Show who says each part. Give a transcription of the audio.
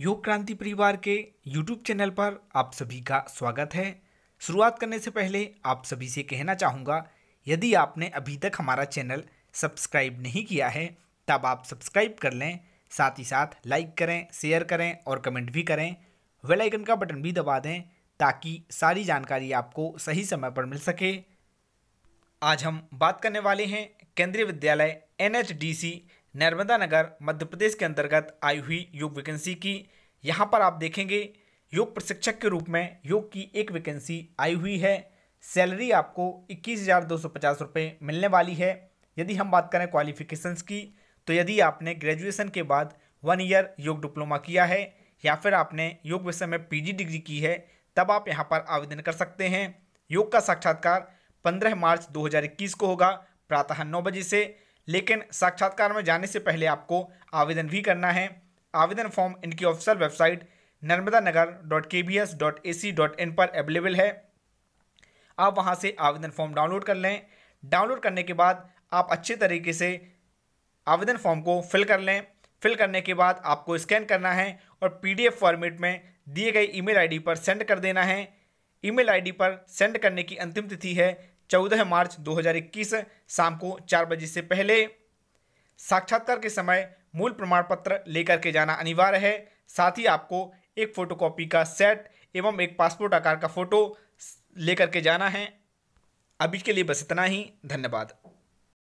Speaker 1: योग क्रांति परिवार के YouTube चैनल पर आप सभी का स्वागत है शुरुआत करने से पहले आप सभी से कहना चाहूँगा यदि आपने अभी तक हमारा चैनल सब्सक्राइब नहीं किया है तब आप सब्सक्राइब कर लें साथ ही साथ लाइक करें शेयर करें और कमेंट भी करें वेल आइकन का बटन भी दबा दें ताकि सारी जानकारी आपको सही समय पर मिल सके आज हम बात करने वाले हैं केंद्रीय विद्यालय एन नर्मदा नगर मध्य प्रदेश के अंतर्गत आई हुई योग वैकेंसी की यहाँ पर आप देखेंगे योग प्रशिक्षक के रूप में योग की एक वैकेंसी आई हुई है सैलरी आपको इक्कीस हज़ार दो सौ पचास रुपये मिलने वाली है यदि हम बात करें क्वालिफिकेशंस की तो यदि आपने ग्रेजुएशन के बाद वन ईयर योग डिप्लोमा किया है या फिर आपने योग विषय में पीजी डिग्री की है तब आप यहाँ पर आवेदन कर सकते हैं योग का साक्षात्कार 15 मार्च 2021 को होगा प्रातः नौ बजे से लेकिन साक्षात्कार में जाने से पहले आपको आवेदन भी करना है आवेदन फॉर्म इनकी official website Narmada Nagar dot K B S dot A C dot in पर अवेलेबल है आप वहाँ से आवेदन फॉर्म डाउनलोड कर लें डाउनलोड करने के बाद आप अच्छे तरीके से आवेदन फॉर्म को फिल कर लें फिल करने के बाद आपको स्कैन करना है और पीडीएफ फॉर्मेट में दिए गए ईमेल आईडी पर सेंड कर देना है ईमेल आईडी पर सेंड करने की अंतिम तिथि है चौदह मार्च 2021 शाम को चार बजे से पहले साक्षात्कार के समय मूल प्रमाण पत्र लेकर के जाना अनिवार्य है साथ ही आपको एक फोटोकॉपी का सेट एवं एक पासपोर्ट आकार का फ़ोटो लेकर के जाना है अभी के लिए बस इतना ही धन्यवाद